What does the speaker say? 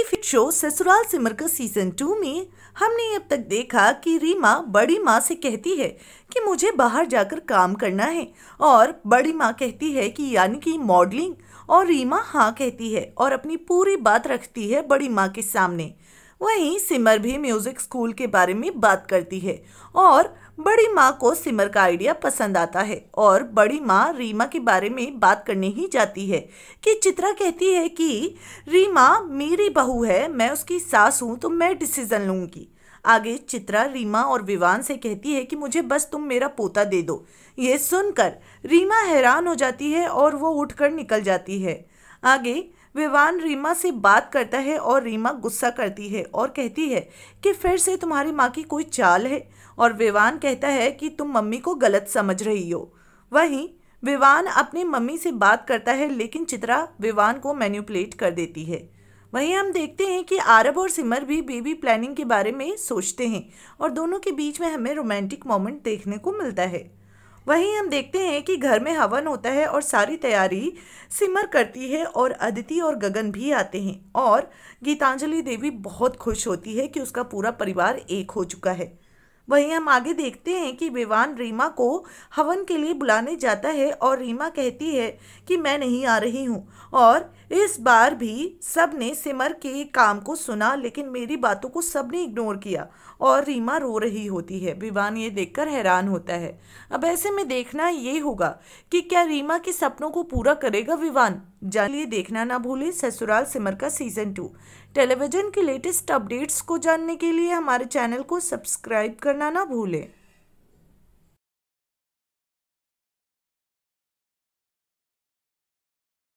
TV show ससुराल Simar Ka season to में हमने अब तक देखा कि रीमा बड़ी माँ से कहती है कि मुझे बाहर जाकर काम करना है और बड़ी माँ कहती है कि यानी कि मॉडलिंग और रीमा हाँ कहती है और अपनी पूरी बात रखती है बड़ी माँ के सामने वहीं सिमर भी म्यूज़िक स्कूल के बारे में बात करती है और बड़ी माँ को सिमर का आइडिया पसंद आता है और बड़ी माँ रीमा के बारे में बात करने ही जाती है कि चित्रा कहती है कि रीमा मेरी बहू है मैं उसकी सास हूँ तो मैं डिसीज़न लूँगी आगे चित्रा रीमा और विवान से कहती है कि मुझे बस तुम मेरा पोता दे दो ये सुनकर रीमा हैरान हो जाती है और वो उठकर निकल जाती है आगे विवान रीमा से बात करता है और रीमा गुस्सा करती है और कहती है कि फिर से तुम्हारी माँ की कोई चाल है और विवान कहता है कि तुम मम्मी को गलत समझ रही हो वहीं विवान अपनी मम्मी से बात करता है लेकिन चित्रा विवान को मैन्यूपलेट कर देती है वहीं हम देखते हैं कि आरब और सिमर भी बेबी प्लानिंग के बारे में सोचते हैं और दोनों के बीच में हमें रोमांटिक मोमेंट देखने को मिलता है वहीं हम देखते हैं कि घर में हवन होता है और सारी तैयारी सिमर करती है और अदिति और गगन भी आते हैं और गीतांजलि देवी बहुत खुश होती है कि उसका पूरा परिवार एक हो चुका है वहीं हम आगे देखते हैं कि विवान रीमा को हवन के लिए बुलाने जाता है और रीमा कहती है कि मैं नहीं आ रही हूँ और इस बार भी सब ने सिमर के काम को सुना लेकिन मेरी बातों को सब ने इग्नोर किया और रीमा रो रही होती है विवान ये देखकर हैरान होता है अब ऐसे में देखना ये होगा कि क्या रीमा के सपनों को पूरा करेगा विवान जानिए देखना ना भूलें Sasural Simar Ka season two television के लेटेस्ट अपडेट्स को जानने के लिए हमारे चैनल को सब्सक्राइब करना ना भूलें